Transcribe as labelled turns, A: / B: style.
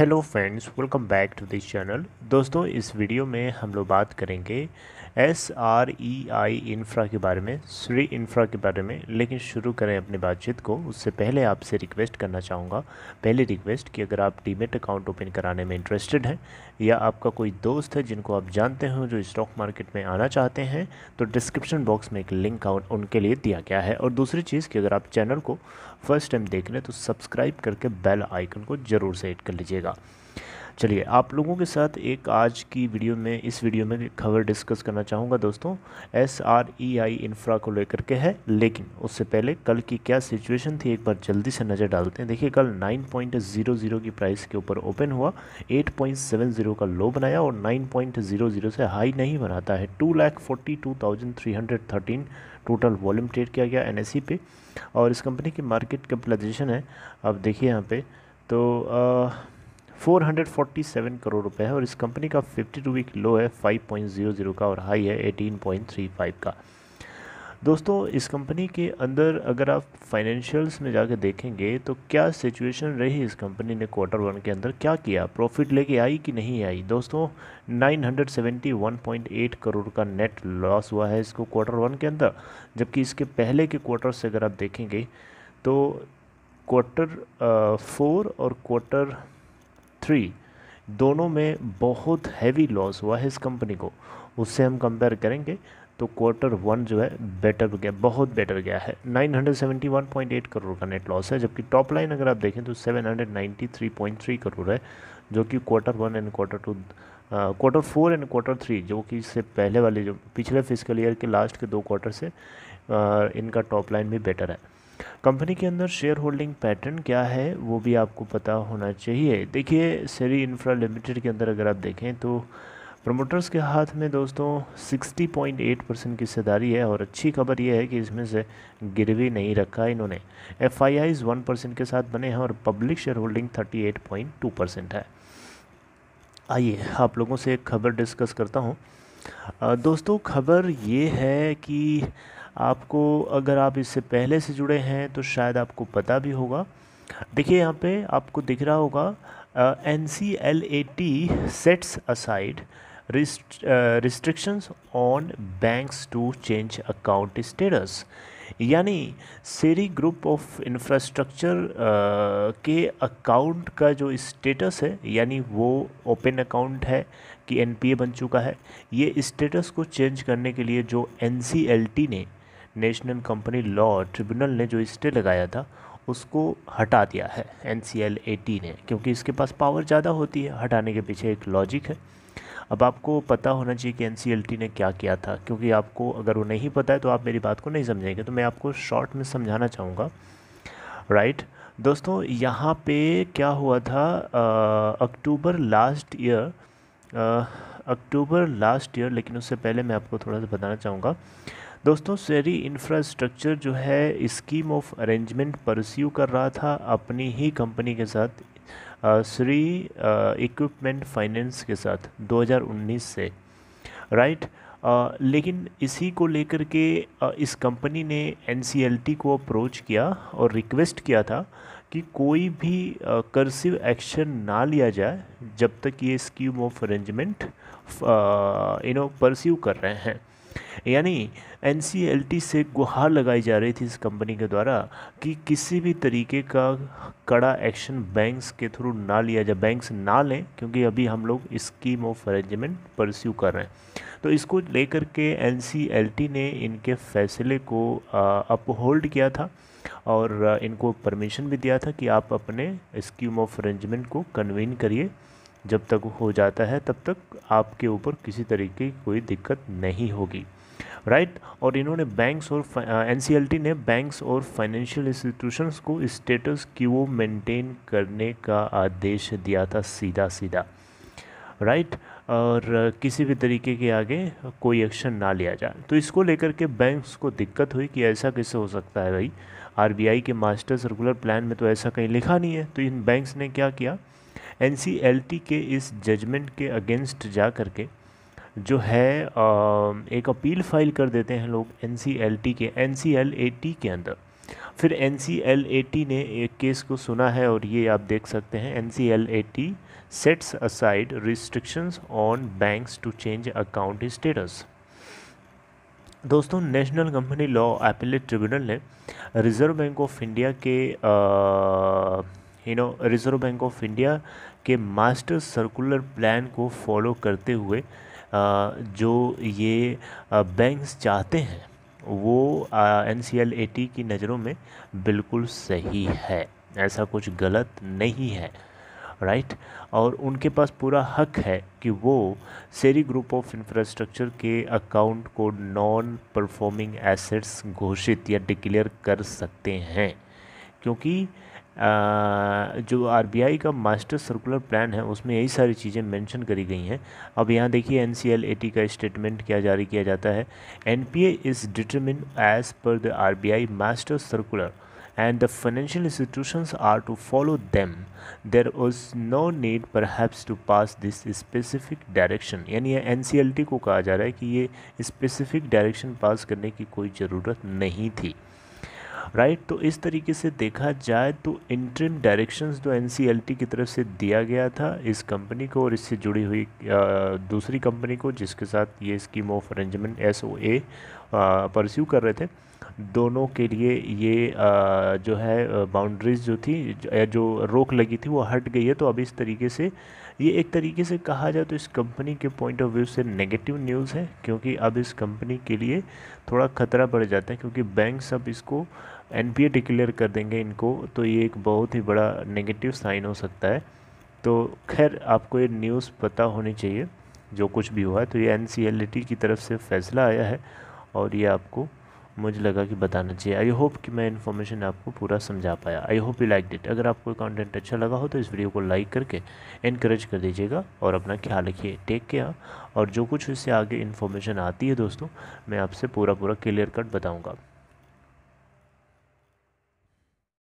A: hello friends welcome back to this channel दोस्तों इस video में हम लोग बात करेंगे S R E I infra के बारे में श्री इंफ्रा के बारे में लेकिन शुरू करें अपनी बातचीत को उससे पहले आपसे रिक्वेस्ट करना चाहूँगा पहले रिक्वेस्ट कि अगर आप डीमेट अकाउंट ओपन कराने में इंटरेस्टेड हैं या आपका कोई दोस्त है जिनको आप जानते हो जो स्टॉक मार्केट में आना चाहते हैं तो डिस्क्रिप्शन बॉक्स में एक लिंक उनके लिए दिया गया है और दूसरी चीज़ कि अगर आप चैनल को फर्स्ट टाइम देख रहे हैं तो सब्सक्राइब करके बेल आइकन को ज़रूर सेट कर लीजिएगा जाएगा चलिए आप लोगों के साथ एक आज की वीडियो में इस वीडियो में खबर डिस्कस करना चाहूँगा दोस्तों S R E I infra को लेकर के है लेकिन उससे पहले कल की क्या सिचुएशन थी एक बार जल्दी से नज़र डालते हैं देखिए कल 9.00 की प्राइस के ऊपर ओपन हुआ 8.70 का लो बनाया और 9.00 से हाई नहीं बनाता है two lakh forty two thousand three hundred thirteen total volume trade किया गया एन पे और इस कंपनी की मार्केट कैपिटलाइजेशन है अब देखिए यहाँ पे तो आ, 447 करोड़ रुपए है और इस कंपनी का 52 वीक लो है 5.00 का और हाई है 18.35 का दोस्तों इस कंपनी के अंदर अगर आप फाइनेंशियल्स में जाके देखेंगे तो क्या सिचुएशन रही इस कंपनी ने क्वार्टर वन के अंदर क्या किया प्रॉफिट लेके आई कि नहीं आई दोस्तों 971.8 करोड़ का नेट लॉस हुआ है इसको क्वार्टर वन के अंदर जबकि इसके पहले के क्वार्टर से अगर आप देखेंगे तो क्वार्टर फोर और क्वार्टर थ्री दोनों में बहुत हैवी लॉस हुआ है इस कंपनी को उससे हम कंपेयर करेंगे तो क्वार्टर वन जो है बेटर गया बहुत बेटर गया है 971.8 करोड़ का नेट लॉस है जबकि टॉप लाइन अगर आप देखें तो 793.3 करोड़ है जो कि quarter one and quarter two quarter four and quarter three जो कि इससे पहले वाले जो पिछले फिजिकल ईयर के लास्ट के दो क्वार्टर से uh, इनका टॉप लाइन भी बेटर है कंपनी के अंदर शेयर होल्डिंग पैटर्न क्या है वो भी आपको पता होना चाहिए देखिए सेरी इंफ्रा लिमिटेड के अंदर अगर आप देखें तो प्रमोटर्स के हाथ में दोस्तों 60.8 परसेंट की हिस्सेदारी है और अच्छी खबर यह है कि इसमें से गिरवी नहीं रखा इन्होंने F I Is one percent के साथ बने हैं और पब्लिक शेयर होल्डिंग 38.2 परसेंट है आइए आप लोगों से एक खबर डिस्कस करता हूँ दोस्तों खबर ये है कि आपको अगर आप इससे पहले से जुड़े हैं तो शायद आपको पता भी होगा देखिए यहाँ पे आपको दिख रहा होगा N C L A T sets aside restrictions on banks to change account status यानी सेरी ग्रुप ऑफ इंफ्रास्ट्रक्चर के अकाउंट का जो स्टेटस है यानी वो ओपन अकाउंट है कि एनपीए बन चुका है ये स्टेटस को चेंज करने के लिए जो एनसीएलटी ने नेशनल कंपनी लॉ ट्रिब्यूनल ने जो स्टे लगाया था उसको हटा दिया है एन सी एल टी ने क्योंकि इसके पास पावर ज़्यादा होती है हटाने के पीछे एक लॉजिक है अब आपको पता होना चाहिए कि एन सी एल टी ने क्या किया था क्योंकि आपको अगर वो नहीं पता है तो आप मेरी बात को नहीं समझेंगे तो मैं आपको शॉर्ट में समझाना चाहूँगा राइट दोस्तों यहाँ पे क्या हुआ था October last year October last year लेकिन उससे पहले मैं आपको थोड़ा सा बताना चाहूँगा दोस्तों शहरी इंफ्रास्ट्रक्चर जो है स्कीम ऑफ अरेंजमेंट परस्यू कर रहा था अपनी ही कंपनी के साथ श्री इक्विपमेंट फाइनेंस के साथ 2019 से राइट आ, लेकिन इसी को लेकर के आ, इस कंपनी ने एन को अप्रोच किया और रिक्वेस्ट किया था कि कोई भी करसिव एक्शन ना लिया जाए जब तक ये scheme of arrangement you know pursue कर रहे हैं यानी एन से गुहार लगाई जा रही थी इस कंपनी के द्वारा कि किसी भी तरीके का कड़ा एक्शन बैंक्स के थ्रू ना लिया जाए बैंक्स ना लें क्योंकि अभी हम लोग स्कीम ऑफ अरेंजमेंट परस्यू कर रहे हैं तो इसको लेकर के एन ने इनके फैसले को अपहोल्ड किया था और इनको परमिशन भी दिया था कि आप अपने स्कीम ऑफ अरेंजमेंट को कन्वीन करिए जब तक हो जाता है तब तक आपके ऊपर किसी तरीके की कोई दिक्कत नहीं होगी राइट और इन्होंने बैंक्स और एन ने बैंक्स और फाइनेंशियल इंस्टीट्यूशंस को स्टेटस क्यू मेंटेन करने का आदेश दिया था सीधा सीधा राइट और किसी भी तरीके के आगे कोई एक्शन ना लिया जाए तो इसको लेकर के बैंक्स को दिक्कत हुई कि ऐसा कैसे हो सकता है भाई आरबीआई के मास्टर सर्कुलर प्लान में तो ऐसा कहीं लिखा नहीं है तो इन बैंक्स ने क्या किया एन के इस जजमेंट के अगेंस्ट जा करके जो है एक अपील फाइल कर देते हैं लोग एन के एन के अंदर फिर एन ने एक केस को सुना है और ये आप देख सकते हैं N sets aside restrictions on banks to change account status दोस्तों national company law appellate tribunal ने रिज़र्व बैंक ऑफ इंडिया के you know reserve bank of India के मास्टर सर्कुलर प्लान को फॉलो करते हुए जो ये बैंक्स चाहते हैं वो एन सी की नज़रों में बिल्कुल सही है ऐसा कुछ गलत नहीं है राइट और उनके पास पूरा हक है कि वो सेरी ग्रुप ऑफ इंफ्रास्ट्रक्चर के अकाउंट को नॉन परफॉर्मिंग एसेट्स घोषित या डिक्लेयर कर सकते हैं क्योंकि जो आर का मास्टर सर्कुलर प्लान है उसमें यही सारी चीज़ें मेंशन करी गई हैं अब यहाँ देखिए एन सी का स्टेटमेंट क्या जारी किया जाता है N P As is determine as per the R master circular and the financial institutions are to follow them there was no need perhaps to pass this specific direction यानी एन को कहा जा रहा है कि ये स्पेसिफिक डायरेक्शन पास करने की कोई ज़रूरत नहीं थी राइट तो इस तरीके से देखा जाए तो इंटरम डायरेक्शंस जो एन की तरफ से दिया गया था इस कंपनी को और इससे जुड़ी हुई दूसरी कंपनी को जिसके साथ ये scheme of arrangement S O A pursue कर रहे थे दोनों के लिए ये आ, जो है बाउंड्रीज जो थी या जो रोक लगी थी वो हट गई है तो अब इस तरीके से ये एक तरीके से कहा जाए तो इस कंपनी के पॉइंट ऑफ व्यू से नेगेटिव न्यूज़ है क्योंकि अब इस कंपनी के लिए थोड़ा खतरा बढ़ जाता है क्योंकि बैंक अब इसको एन डिक्लेयर कर देंगे इनको तो ये एक बहुत ही बड़ा नेगेटिव साइन हो सकता है तो खैर आपको ये न्यूज़ पता होनी चाहिए जो कुछ भी हुआ है तो ये एन की तरफ से फैसला आया है और ये आपको मुझे लगा कि बताना चाहिए आई होप कि मैं इन्फॉर्मेशन आपको पूरा समझा पाया I hope you liked it अगर आपको कंटेंट अच्छा लगा हो तो इस वीडियो को लाइक करके इनक्रेज कर दीजिएगा और अपना ख्याल रखिए टेक केयर और जो कुछ इससे आगे इन्फॉर्मेशन आती है दोस्तों मैं आपसे पूरा पूरा क्लियर कट बताऊँगा